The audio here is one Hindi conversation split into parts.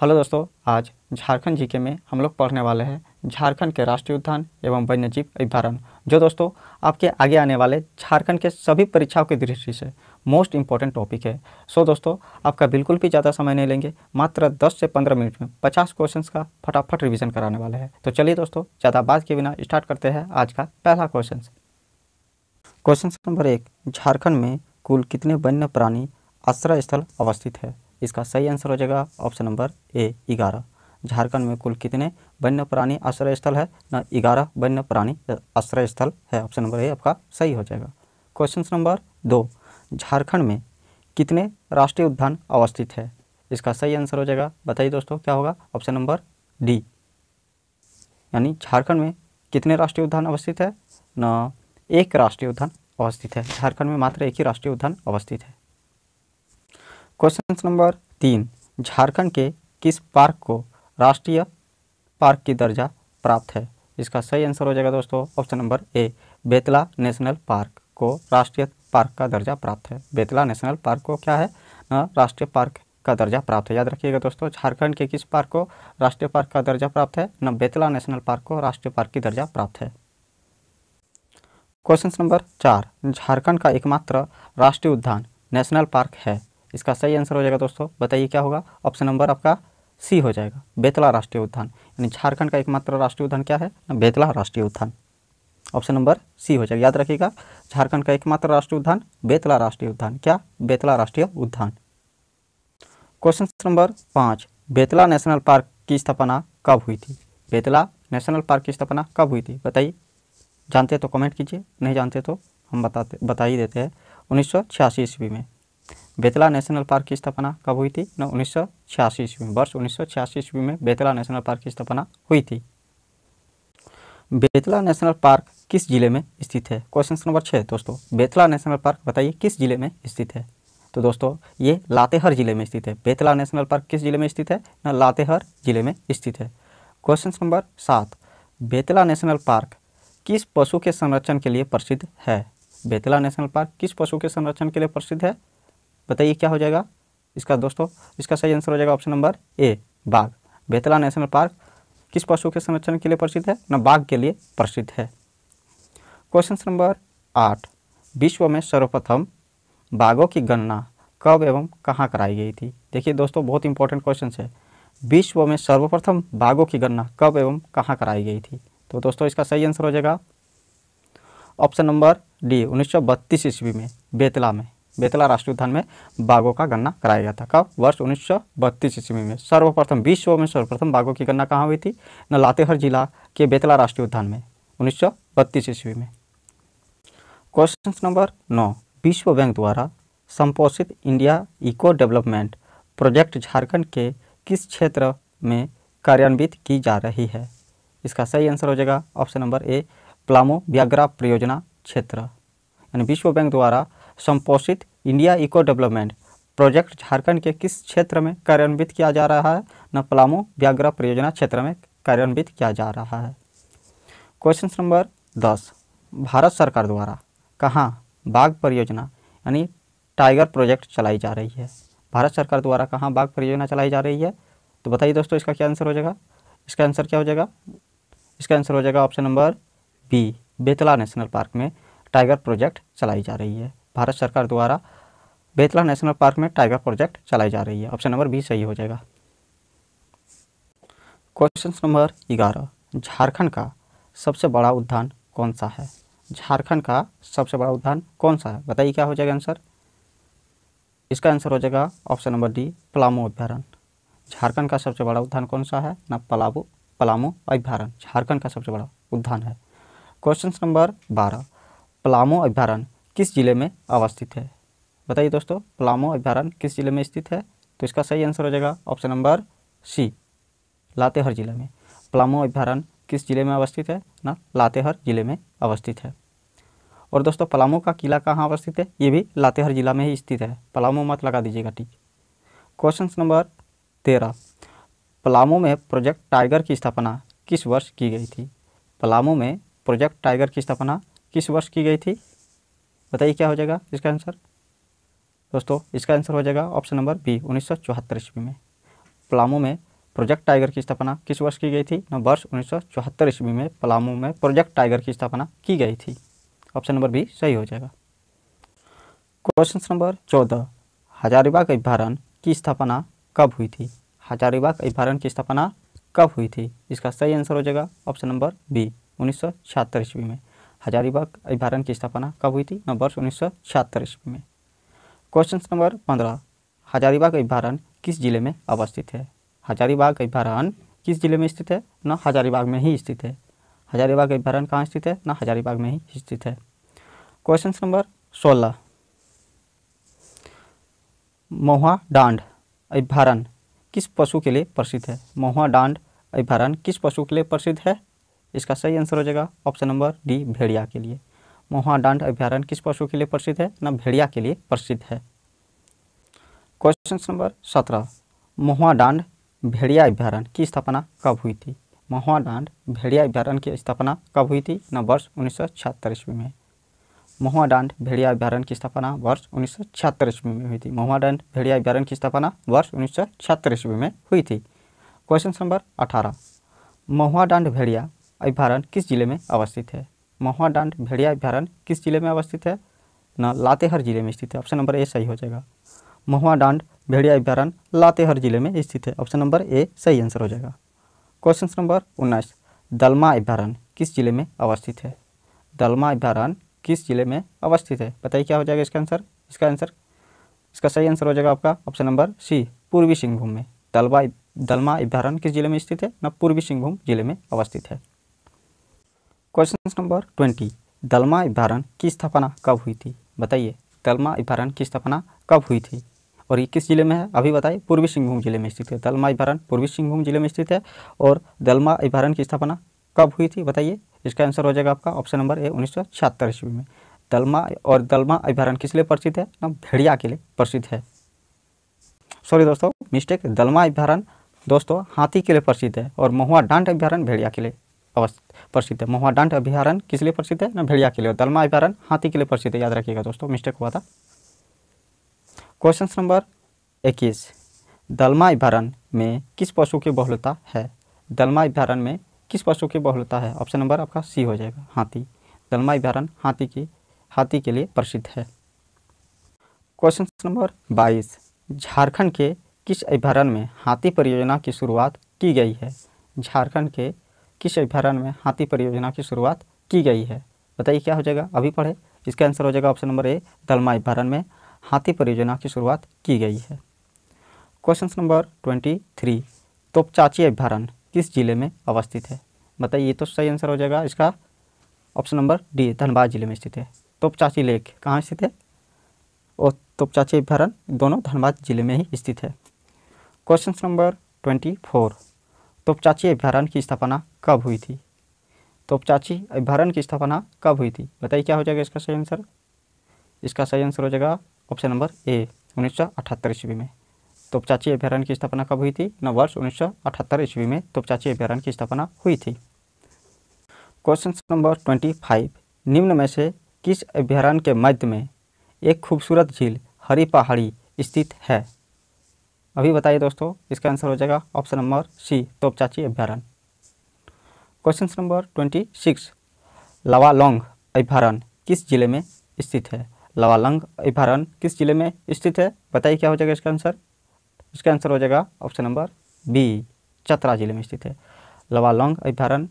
हेलो दोस्तों आज झारखंड जीके में हम लोग पढ़ने वाले हैं झारखंड के राष्ट्रीय उद्यान एवं वन्यजीव अभ्यारण जो दोस्तों आपके आगे आने वाले झारखंड के सभी परीक्षाओं की दृष्टि से मोस्ट इंपॉर्टेंट टॉपिक है सो दोस्तों आपका बिल्कुल भी ज़्यादा समय नहीं लेंगे मात्र 10 से 15 मिनट में 50 क्वेश्चन का फटाफट रिविज़न कराने वाले हैं तो चलिए दोस्तों ज़्यादा बात के बिना स्टार्ट करते हैं आज का पहला क्वेश्चन क्वेश्चन नंबर एक झारखंड में कुल कितने वन्य प्राणी आश्रय स्थल अवस्थित है इसका सही आंसर हो जाएगा ऑप्शन नंबर ए ग्यारह झारखंड में कुल कितने वन्य प्राणी आश्रय स्थल है ना ग्यारह वन्य प्राणी आश्रय स्थल है ऑप्शन नंबर ए आपका सही हो जाएगा क्वेश्चन नंबर दो झारखंड में कितने राष्ट्रीय उद्यान अवस्थित है इसका सही आंसर हो जाएगा बताइए दोस्तों क्या होगा ऑप्शन नंबर डी यानी झारखंड में कितने राष्ट्रीय उद्यान अवस्थित है न एक राष्ट्रीय उद्यान अवस्थित है झारखंड में मात्र एक ही राष्ट्रीय उद्यान अवस्थित है क्वेश्चन नंबर तीन झारखंड के किस पार्क को राष्ट्रीय पार्क की दर्जा प्राप्त है इसका सही आंसर हो जाएगा दोस्तों option number A Betla national park को राष्ट्रीय पार्क का दर्जा प्राप्त है बेतला नेशनल पार्क को क्या है राष्ट्रीय पार्क का दर्जा प्राप्त है याद रखिएगा दोस्तों झारखंड के किस पार्क को राष्ट्रीय पार्क का दर्जा प्राप्त है न बेतला नेशनल पार्क को राष्ट्रीय पार्क की दर्जा प्राप्त है क्वेश्चन नंबर चार झारखंड का एकमात्र राष्ट्रीय उद्यान नेशनल पार्क है इसका सही आंसर हो जाएगा दोस्तों बताइए क्या होगा ऑप्शन नंबर आपका सी हो जाएगा बेतला राष्ट्रीय उद्यान यानी झारखंड का एकमात्र राष्ट्रीय उद्यान क्या है बेतला राष्ट्रीय उद्यान ऑप्शन नंबर सी हो जाएगा याद रखिएगा झारखंड का एकमात्र राष्ट्रीय उद्यान बेतला राष्ट्रीय उद्यान क्या बेतला राष्ट्रीय उद्यान क्वेश्चन नंबर पाँच बेतला नेशनल पार्क की स्थापना कब हुई थी बेतला नेशनल पार्क की स्थापना कब हुई थी बताइए जानते तो कमेंट कीजिए नहीं जानते तो हम बताते बता ही देते हैं उन्नीस सौ ईस्वी में बेतला नेशनल पार्क की स्थापना कब हुई थी न उन्नीस सौ छियासी ईस्वी में वर्ष उन्नीस सौ छियासी ईस्वी में बेतला नेशनल पार्क की स्थापना हुई थी बेतला नेशनल पार्क किस जिले में स्थित है क्वेश्चन नंबर छः दोस्तों बेतला नेशनल पार्क बताइए किस जिले में स्थित है तो दोस्तों ये लातेहर जिले में स्थित है बेतला नेशनल पार्क किस जिले में स्थित है ना लातेहर जिले में स्थित है क्वेश्चन नंबर सात बेतला नेशनल पार्क किस पशु के संरक्षण के लिए प्रसिद्ध है बेतला नेशनल पार्क किस पशु के संरक्षण के लिए प्रसिद्ध है बताइए क्या हो जाएगा इसका दोस्तों इसका सही आंसर हो जाएगा ऑप्शन नंबर ए बाघ बेतला नेशनल पार्क किस पशु के संरक्षण के लिए प्रसिद्ध है न बाघ के लिए प्रसिद्ध है क्वेश्चन नंबर आठ विश्व में सर्वप्रथम बाघों की गणना कब एवं कहाँ कराई गई थी देखिए दोस्तों बहुत इंपॉर्टेंट क्वेश्चन है विश्व में सर्वप्रथम बाघों की गणना कब एवं कहाँ कराई गई थी तो दोस्तों इसका सही आंसर हो जाएगा ऑप्शन नंबर डी 1932 ईस्वी में बेतला में बेतला राष्ट्रीय उद्यान में बाघों का गणना कराया गया था कब वर्ष उन्नीस सौ ईस्वी में सर्वप्रथम विश्व में सर्वप्रथम बाघों की गणना कहाँ हुई थी न लातेहार जिला के बेतला राष्ट्रीय उद्यान में उन्नीस ईस्वी में क्वेश्चन नंबर नौ विश्व बैंक द्वारा संपोषित India eco development project Jharkhand के किस क्षेत्र में कार्यान्वित की जा रही है इसका सही आंसर हो जाएगा ऑप्शन नंबर ए प्लामो व्याग्रा परियोजना क्षेत्र यानी विश्व बैंक द्वारा संपोषित India eco development project Jharkhand के किस क्षेत्र में कार्यान्वित किया जा रहा है न पलामू व्याग्रह परियोजना क्षेत्र में कार्यान्वित किया जा रहा है क्वेश्चन नंबर दस भारत सरकार द्वारा कहाँ बाघ परियोजना यानी टाइगर प्रोजेक्ट चलाई जा रही है भारत सरकार द्वारा कहाँ बाघ परियोजना चलाई जा रही है तो बताइए दोस्तों इसका क्या आंसर हो जाएगा इसका आंसर क्या हो जाएगा इसका आंसर हो जाएगा option number B Betla national park में टाइगर प्रोजेक्ट चलाई जा रही है भारत सरकार द्वारा बेतला नेशनल पार्क में टाइगर प्रोजेक्ट चलाई जा रही है ऑप्शन नंबर बी सही हो जाएगा क्वेश्चन नंबर ग्यारह झारखंड का सबसे बड़ा उद्यान कौन सा है झारखंड का सबसे बड़ा उद्यान कौन सा है बताइए क्या हो जाएगा आंसर इसका आंसर हो जाएगा ऑप्शन नंबर डी पलामू अभ्यारण झारखंड का सबसे बड़ा उद्यान कौन सा है ना पलामू पलामू अभ्यारण झारखंड का सबसे बड़ा उद्यान है क्वेश्चन नंबर बारह पलामू अभ्यारण किस जिले में अवस्थित है बताइए दोस्तों पलामो अभ्यारण्य किस जिले में स्थित है तो इसका सही आंसर हो जाएगा ऑप्शन नंबर सी लातेहार जिले में पलामो अभ्यारण्य किस जिले में अवस्थित है ना लातेहार जिले में अवस्थित है और दोस्तों पलामू का किला कहाँ अवस्थित है ये भी लातेहार जिला में ही स्थित है पलामू मत लगा दीजिएगा ठीक क्वेश्चन नंबर तेरह पलामू में प्रोजेक्ट टाइगर की स्थापना किस वर्ष की गई थी पलामू में प्रोजेक्ट टाइगर की स्थापना किस वर्ष की गई थी बताइए क्या हो जाएगा इसका आंसर दोस्तों इसका आंसर हो जाएगा ऑप्शन नंबर बी उन्नीस ईस्वी में पलामू में प्रोजेक्ट टाइगर की स्थापना किस वर्ष की गई थी न वर्ष उन्नीस ईस्वी में पलामू में प्रोजेक्ट टाइगर की स्थापना की गई थी ऑप्शन नंबर बी सही हो जाएगा क्वेश्चन नंबर चौदह हजारीबाग अभ्यारण की स्थापना कब हुई थी हजारीबाग अभ्यारण की स्थापना कब हुई थी इसका सही आंसर हो जाएगा ऑप्शन नंबर बी उन्नीस ईस्वी में हजारीबाग अभ्यारण की स्थापना कब हुई थी वर्ष उन्नीस सौ छिहत्तर ईस्वी में क्वेश्चन नंबर पंद्रह हजारीबाग अभ्यारण किस जिले में अवस्थित है हजारीबाग अभ्यारण किस जिले में स्थित है न हजारीबाग में ही स्थित है हजारीबाग अभ्यारण कहाँ स्थित है न हजारीबाग में ही स्थित है क्वेश्चन नंबर सोलह महुआ डांड अभ्यारण किस पशु के लिए प्रसिद्ध है महुआ डांड अभ्यारण किस पशु के लिए प्रसिद्ध है इसका सही आंसर हो जाएगा ऑप्शन नंबर डी भेड़िया के लिए मोहा डांड अभ्यारण किस पशु के लिए प्रसिद्ध है ना भेड़िया के लिए प्रसिद्ध है क्वेश्चन नंबर सत्रह डांड भेड़िया अभ्यारण्य की स्थापना कब हुई थी महुआडांड भेड़िया अभ्यारण की स्थापना कब हुई थी न वर्ष उन्नीस सौ ईस्वी में डांड भेड़िया अभ्यारण की स्थापना वर्ष उन्नीस सौ ईस्वी में हुई थी डांड भेड़िया अभ्यारण की स्थापना वर्ष उन्नीस सौ ईस्वी में हुई थी क्वेश्चन नंबर अठारह महुआडांड भेड़िया अभ्यारण्य किस जिले में अवस्थित है महुआ डांड भेड़िया अभ्यारण्य किस जिले में अवस्थित है न लातेहर जिले में स्थित है ऑप्शन नंबर ए सही हो जाएगा महुआ डांड भेड़िया अभ्यारण्य लातेहार जिले में स्थित है ऑप्शन नंबर ए सही आंसर हो जाएगा क्वेश्चन नंबर उन्नीस दलमा अभ्यारण्य किस जिले में अवस्थित है दलमा अभ्यारण्य किस जिले में अवस्थित है बताइए क्या हो जाएगा इसका आंसर इसका आंसर इसका सही आंसर हो जाएगा आपका ऑप्शन नंबर सी पूर्वी सिंहभूम में दलवा दलमा अभ्यारण्य किस जिले में स्थित है न पूर्वी सिंहभूम जिले में अवस्थित है क्वेश्चन नंबर ट्वेंटी दलमा अभ्यारण की स्थापना कब हुई थी बताइए दलमा अभ्यारण की स्थापना कब हुई थी और ये किस जिले में है अभी बताइए पूर्वी सिंहभूम जिले में स्थित है दलमा अभ्यारण पूर्वी सिंहभूम जिले में स्थित है और दलमा अभ्यारण की स्थापना कब हुई थी बताइए इसका आंसर हो जाएगा आपका ऑप्शन नंबर ए उन्नीस सौ छिहत्तर ईस्वी में दलमा और दलमा अभ्यारण किस लिए प्रसिद्ध है ना भेड़िया के लिए प्रसिद्ध है सॉरी दोस्तों मिस्टेक दलमा अभ्यारण दोस्तों हाथी के लिए प्रसिद्ध है और महुआ डांड अभ्यारण भेड़िया के लिए अवस्था प्रसिद्ध है महुआ डांड अभ्यारण किस लिए प्रसिद्ध है ना भेड़िया के लिए दलमा अभ्यारण हाथी के लिए प्रसिद्ध है याद रखिएगा दोस्तों मिस्टेक हुआ था क्वेश्चन नंबर इक्कीस दलमा अभ्यारण में किस पशु की बहुलता है दलमा अभ्यारण में किस पशु की बहुलता है ऑप्शन नंबर आपका सी हो जाएगा हाथी दलमा अभ्यारण हाथी की हाथी के लिए प्रसिद्ध है क्वेश्चन नंबर बाईस झारखंड के किस अभ्यारण्य में हाथी परियोजना की शुरुआत की गई है झारखंड के किस अभ्यारण में हाथी परियोजना की शुरुआत की गई है बताइए क्या हो जाएगा अभी पढ़े इसका आंसर हो जाएगा ऑप्शन नंबर ए दलमा अभ्यारण्य में हाथी परियोजना की शुरुआत की गई है question number twenty three Topchanchi अभ्यारण्य किस जिले में अवस्थित है बताइए ये तो सही आंसर हो जाएगा इसका ऑप्शन नंबर डी धनबाद जिले में स्थित है तोपचाची लेक कहाँ स्थित है और तोपचाची अभ्यारण्य दोनों धनबाद जिले में ही स्थित है question number twenty four Topchanchi अभ्यारण्य की स्थापना कब हुई थी तोपचाची अभ्यारण्य की स्थापना कब हुई थी बताइए क्या हो जाएगा इसका सही आंसर इसका सही आंसर हो जाएगा ऑप्शन नंबर ए उन्नीस सौ अठहत्तर ईस्वी में तोपचाची अभ्यारण्य की स्थापना कब हुई थी नव वर्ष उन्नीस सौ अठहत्तर ईस्वी में तोपचाची अभ्यारण्य की स्थापना हुई थी क्वेश्चन नंबर ट्वेंटी फाइव निम्न में से किस अभ्यारण्य के मध्य में एक खूबसूरत झील हरी पहाड़ी स्थित है अभी बताइए दोस्तों इसका आंसर हो जाएगा ऑप्शन नंबर सी तोपचाची अभ्यारण question number twenty six Lawalong अभ्यारण किस जिले में स्थित है लवालोंग अभ्यारण किस जिले में स्थित है बताइए क्या हो जाएगा इसका आंसर इसका आंसर हो जाएगा ऑप्शन नंबर बी चतरा जिले में स्थित है लवालोंग अभ्यारण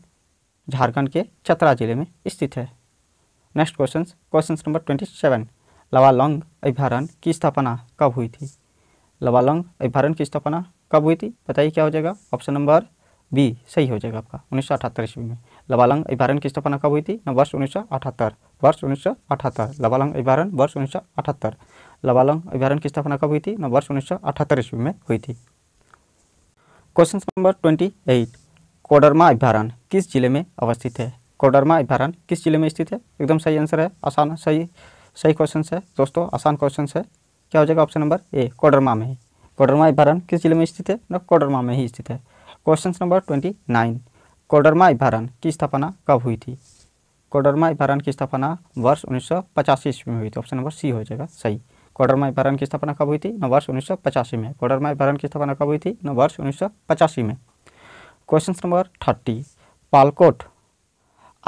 झारखंड के चतरा जिले में स्थित है next question question number twenty seven Lawalong अभ्यारण की स्थापना कब हुई थी लवालंग अभ्यारण की स्थापना कब हुई थी बताइए क्या हो जाएगा ऑप्शन नंबर बी सही हो जाएगा आपका उन्नीस ईस्वी में लवालंग अभ्यारण की स्थापना कब हुई थी वर्ष उन्नीस वर्ष उन्नीस लवालंग अभ्यारण वर्ष उन्नीस लवालंग अभ्यारण की स्थापना कब हुई थी न वर्ष उन्नीस ईस्वी में हुई थी question number twenty eight Koderma अभ्यारण किस जिले में अवस्थित है कोडरमा अभ्यारण किस जिले में स्थित है एकदम सही आंसर है आसान सही सही क्वेश्चन है दोस्तों आसान क्वेश्चन है क्या हो जाएगा ऑप्शन नंबर ए कोडरमा में कोडरमा अभ्यारण किस जिले में स्थित है ना कोडरमा में ही स्थित है question number twenty nine Koderma अभ्यारण की स्थापना कब हुई थी कोडरमा अभ्यारण की स्थापना वर्ष उन्नीस सौ पचासी ईस्वी में हुई थी ऑप्शन नंबर सी हो जाएगा सही कोडरमा अभ्यारण की स्थापना कब हुई थी नौ वर्ष उन्नीस में कोडरमा अभ्यारण की स्थापना कब हुई थी नौ वर्ष उन्नीस में क्वेश्चन नंबर थर्टी पालकोट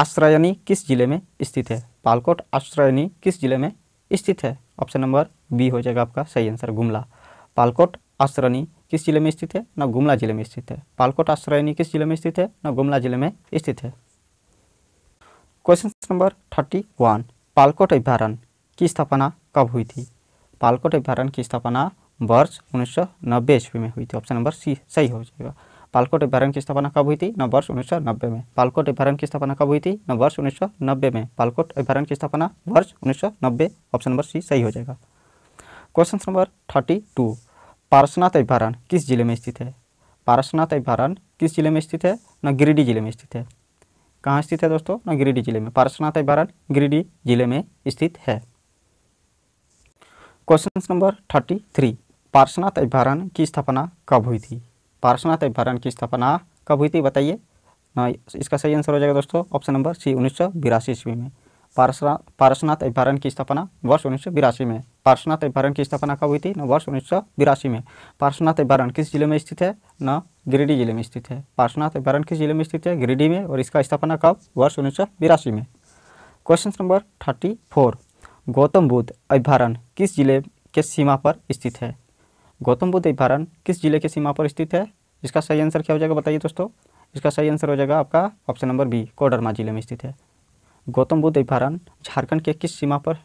आश्रयनी किस जिले में स्थित है पालकोट आश्रयनी किस जिले में स्थित है ऑप्शन नंबर बी हो जाएगा आपका सही आंसर गुमला पालकोट आश्रणी किस जिले में स्थित है ना गुमला जिले में स्थित है पालकोट आश्रयणी किस जिले में स्थित है ना गुमला जिले में स्थित है question number thirty one Palkot अभ्यारण की स्थापना कब हुई थी पालकोट अभ्यारण की स्थापना वर्ष उन्नीस सौ नब्बे ईस्वी में हुई थी ऑप्शन नंबर सी सही हो जाएगा पालकोट अभ्यारण्य की स्थापना कब हुई थी नव वर्ष उन्नीस में पालकोट अभ्यारण्य की स्थापना कब हुई थी नव वर्ष उन्नीस में पालकोट अभ्यारण्य की स्थापना वर्ष उन्नीस ऑप्शन नंबर सी सही हो जाएगा question number thirty two Parasnath अभ्यारण किस जिले में स्थित है पारसनाथ अभ्यारण्य किस जिले में स्थित है न गिरिडीह जिले में स्थित है कहाँ स्थित है दोस्तों न गिरिडीह जिले में पारसनाथ अभ्यारण्य गिरिडीह जिले में स्थित है question number thirty three Parasnath अभ्यारण्य की स्थापना कब हुई थी पार्श्वनाथ अभ्यारण्य की स्थापना कब हुई थी बताइए इसका सही आंसर हो जाएगा दोस्तों ऑप्शन नंबर सी उन्नीस सौ बिरासी ईस्वी में पार्शनाथ अभ्यारण्य की स्थापना वर्ष उन्नीस में पार्श्वनाथ अभ्यारण्य की स्थापना कब हुई थी न वर्ष उन्नीस में पार्श्वनाथ अभ्यारण्य किस जिले में स्थित है न गिरिडीह जिले में स्थित है पार्श्वनाथ अभ्यारण्य किस जिले में स्थित है गिरिडीह में और इसका स्थापना कब वर्ष उन्नीस में question number thirty four Gautam Buddha अभ्यारण्य किस जिले के सीमा पर स्थित है गौतम बुद्ध अभ्यारण किस जिले की सीमा पर स्थित है इसका सही आंसर क्या हो जाएगा बताइए दोस्तों इसका सही आंसर हो जाएगा आपका ऑप्शन नंबर बी कोडरमा जिले में स्थित है गौतम बुद्ध अभ्यारण झारखंड के किस सीमा पर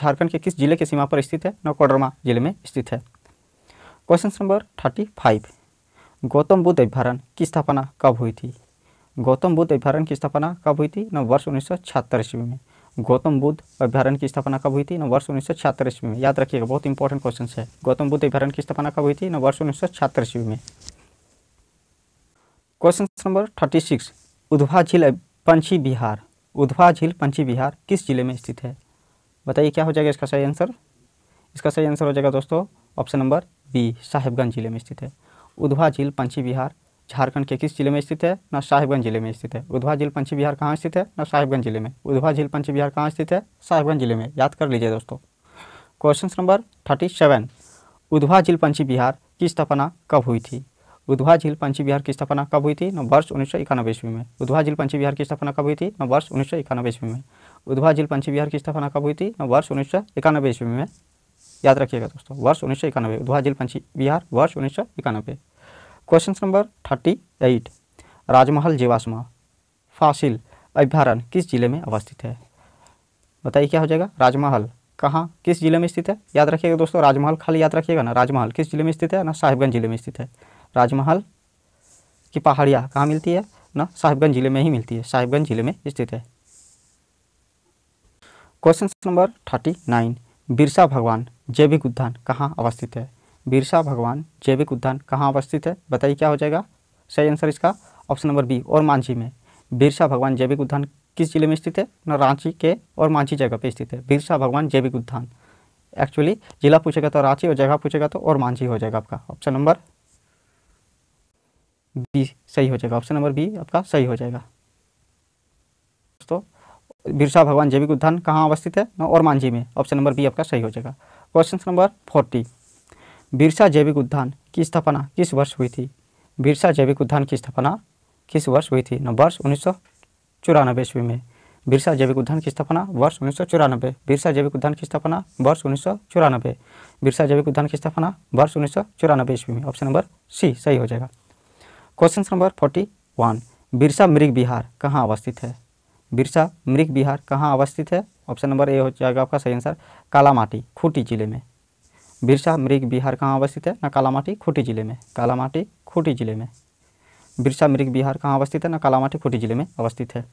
झारखंड के किस जिले की सीमा पर स्थित है न कोडरमा जिले में स्थित है question number thirty five Gautam Buddha अभ्यारण की स्थापना कब हुई थी गौतम बुद्ध अभ्यारण की स्थापना कब हुई थी न वर्ष उन्नीस सौ ईस्वी में गौतम बुद्ध अभ्यारण्य की स्थापना कब हुई थी ना वर्ष उन्नीस सौ ईस्वी में याद रखिएगा बहुत इंपॉर्टेंट क्वेश्चन है गौतम बुद्ध अभ्यारण्य की स्थापना कब हुई थी ना वर्ष उन्नीस सौ ईस्वी में question number thirty six Udhwa झील पंछी बिहार उधवा झील पंछी बिहार किस जिले में स्थित है बताइए क्या हो जाएगा इसका सही आंसर इसका सही आंसर हो जाएगा दोस्तों ऑप्शन नंबर बी साहेबगंज जिले में स्थित है उधवा झील पंछी बिहार झारखंड के किस जिले में स्थित है ना साहिबगंज जिले में स्थित है उधवा झील पंछी विहार कहाँ स्थित है न साहिबगंज जिले में उधवा झील पंछी विहार कहाँ स्थित है साहिबगंज जिले में याद कर लीजिए दोस्तों question number thirty seven Udhwa झील पंछी विहार की स्थापना कब हुई थी उधवा झील पंछी विहार की स्थापना कब हुई थी वर्ष उन्नीस सौ इक्यानवे ईस्वी में उधवा झील पंछी विहार की स्थापना कब हुई थी न वर्ष उन्नीस सौ इक्यानवे ईस्वी में उधवा झील पंछी विहार की स्थापना कब हुई थी न वर्ष उन्नीस सौ इक्यानवे ईस्वी में याद रखिएगा दोस्तों वर्ष उन्नीस सौ इक्यानवे उधवा झील पंछी विहार वर्ष उन्नीस सौ इक्यानवे क्वेश्चन नंबर थर्टी एट राजमहल जीवाश्म फासिल अभ्यारण्य किस जिले में अवस्थित है बताइए क्या हो जाएगा राजमहल कहाँ किस जिले में स्थित है याद रखिएगा दोस्तों राजमहल खाली याद रखिएगा ना राजमहल किस जिले में स्थित है ना साहिबगंज जिले में स्थित है राजमहल की पहाड़ियाँ कहाँ मिलती है ना साहिबगंज जिले में ही मिलती है साहिबगंज जिले में स्थित है question number thirty nine Birsa भगवान जैविक उद्यान कहाँ अवस्थित है बिरसा भगवान जैविक उद्यान कहाँ अवस्थित है बताइए क्या हो जाएगा सही आंसर इसका ऑप्शन नंबर बी और मांझी में बिरसा भगवान जैविक उद्यान किस जिले में स्थित है न रांची के और मांझी जगह पे स्थित है बिरसा भगवान जैविक उद्यान एक्चुअली जिला पूछेगा तो रांची और जगह पूछेगा तो और मांझी हो जाएगा आपका ऑप्शन नंबर बी सही हो जाएगा ऑप्शन नंबर बी आपका सही हो जाएगा दोस्तों बिरसा भगवान जैविक उद्यान कहाँ अवस्थित है और मांझी में ऑप्शन नंबर बी आपका सही हो जाएगा क्वेश्चन नंबर फोर्टी बिरसा जैविक उद्यान की स्थापना किस वर्ष हुई थी बिरसा जैविक उद्यान की स्थापना किस वर्ष हुई थी न वर्ष उन्नीस सौ चौरानबे ईस्वी में बिरसा जैविक उद्यान की स्थापना वर्ष उन्नीस सौ चौरानबे बिरसा जैविक उद्यान की स्थापना वर्ष उन्नीस सौ चौरानबे बिरसा जैविक उद्यान की स्थापना वर्ष उन्नीस सौ चौरानबे ईस्वी में ऑप्शन नंबर सी सही हो जाएगा question number forty one Birsa मृग बिहार कहाँ अवस्थित है बिरसा मृग बिहार कहाँ अवस्थित है ऑप्शन नंबर ए हो जाएगा आपका सही आंसर कालामाटी खूंटी जिले में बिरसा मृग बिहार कहाँ अवस्थित है ना कालामाटी खूंटी जिले में कालामाटी खूंटी जिले में बिरसा मृग बिहार कहाँ अवस्थित है ना कालामाटी खूंटी जिले में अवस्थित है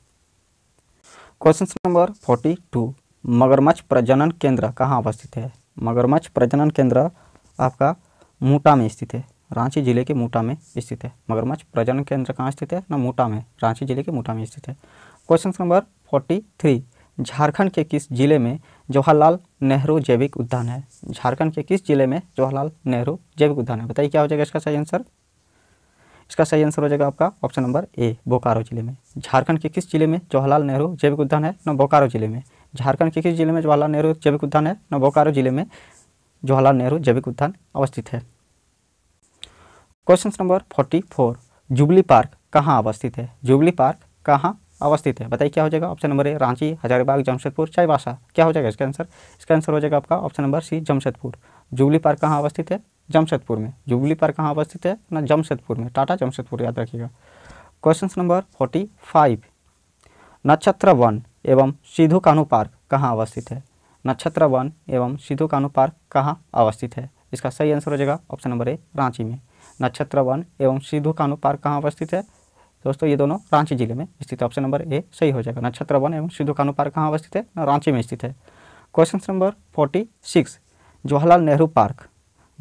क्वेश्चन नंबर फोर्टी टू मगरमच्छ प्रजनन केंद्र कहाँ अवस्थित है मगरमच्छ प्रजनन केंद्र आपका मूटा में स्थित है रांची जिले के मूटा में स्थित है मगरमच्छ प्रजनन केंद्र कहाँ स्थित है ना मूटा में रांची जिले के मूटा में स्थित है question number forty three Jharkhand के किस जिले में जवाहरलाल नेहरू जैविक उद्यान है झारखंड के किस जिले में जवाहरलाल नेहरू जैविक उद्यान है बताइए क्या हो जाएगा इसका सही आंसर इसका सही आंसर हो जाएगा आपका ऑप्शन नंबर ए बोकारो जिले में झारखंड के किस जिले में जवाहरलाल नेहरू जैविक उद्यान है न बोकारो जिले में झारखंड के किस जिले में जवाहरलाल नेहरू जैविक उद्यान है न बोकारो जिले में जवाहरलाल नेहरू जैविक उद्यान अवस्थित है question number forty four jubilee park कहाँ अवस्थित है जुबली पार्क कहाँ अवस्थित है बताइए क्या हो जाएगा option number A Ranchi Hazaribagh Jamshedpur Chaibasa क्या हो जाएगा इसका आंसर इसका आंसर हो जाएगा आपका option number C Jamshedpur jubilee park कहाँ अवस्थित है जमशेदपुर में जुबली पार्क कहाँ अवस्थित है ना जमशेदपुर में टाटा जमशेदपुर याद रखिएगा क्वेश्चन नंबर फोर्टी फाइव नक्षत्र वन एवं सिधु कानू पार्क कहाँ अवस्थित है नक्षत्र वन एवं सिधु कानू पार्क कहाँ अवस्थित है इसका सही आंसर हो जाएगा ऑप्शन नंबर ए रांची में नक्षत्र वन एवं सिधु कानू पार्क कहाँ अवस्थित है दोस्तों ये दोनों रांची जिले में स्थित ऑप्शन नंबर ए सही हो जाएगा नक्षत्र वन एवं सिद्धू कानू पार्क कहाँ अवस्थित है रांची में स्थित है question number forty six Jawaharlal Nehru park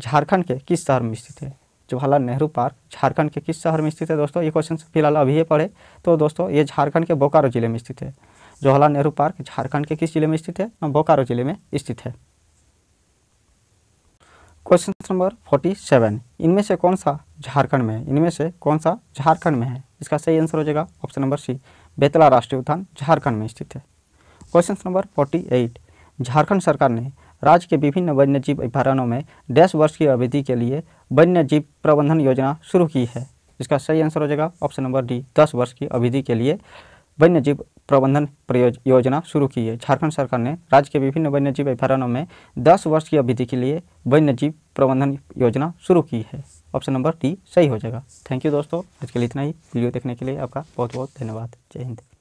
Jharkhand के किस शहर में स्थित है जवाहरलाल नेहरू पार्क झारखंड के किस शहर में स्थित है दोस्तों ये क्वेश्चन फिलहाल अभी ये पढ़े तो दोस्तों ये झारखंड के बोकारो जिले में स्थित है जवाहरलाल नेहरू पार्क झारखंड के किस जिले में स्थित है ना बोकारो जिले में स्थित है क्वेश्चन नंबर फोर्टी सेवन इनमें से कौन सा झारखंड में है इनमें से कौन सा झारखंड में है इसका सही आंसर हो जाएगा ऑप्शन नंबर सी बेतला राष्ट्रीय उद्यान झारखंड में स्थित है question number forty eight Jharkhand सरकार ने राज्य के विभिन्न वन्यजीव अभ्यारण्यों में दस वर्ष की अवधि के लिए वन्यजीव प्रबंधन योजना शुरू की है इसका सही आंसर हो जाएगा ऑप्शन नंबर डी दस वर्ष की अवधि के लिए वन्यजीव प्रबंधन योजना शुरू की है झारखंड सरकार ने राज्य के विभिन्न वन्यजीव अभ्यारण्यों में दस वर्ष की अवधि के लिए वन्यजीव प्रबंधन योजना शुरू की है ऑप्शन नंबर डी सही हो जाएगा थैंक यू दोस्तों आज के लिए इतना ही वीडियो देखने के लिए आपका बहुत बहुत धन्यवाद जय हिंद